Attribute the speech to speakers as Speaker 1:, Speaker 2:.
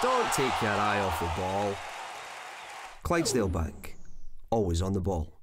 Speaker 1: Don't take your eye off the ball. Clydesdale Bank, always on the ball.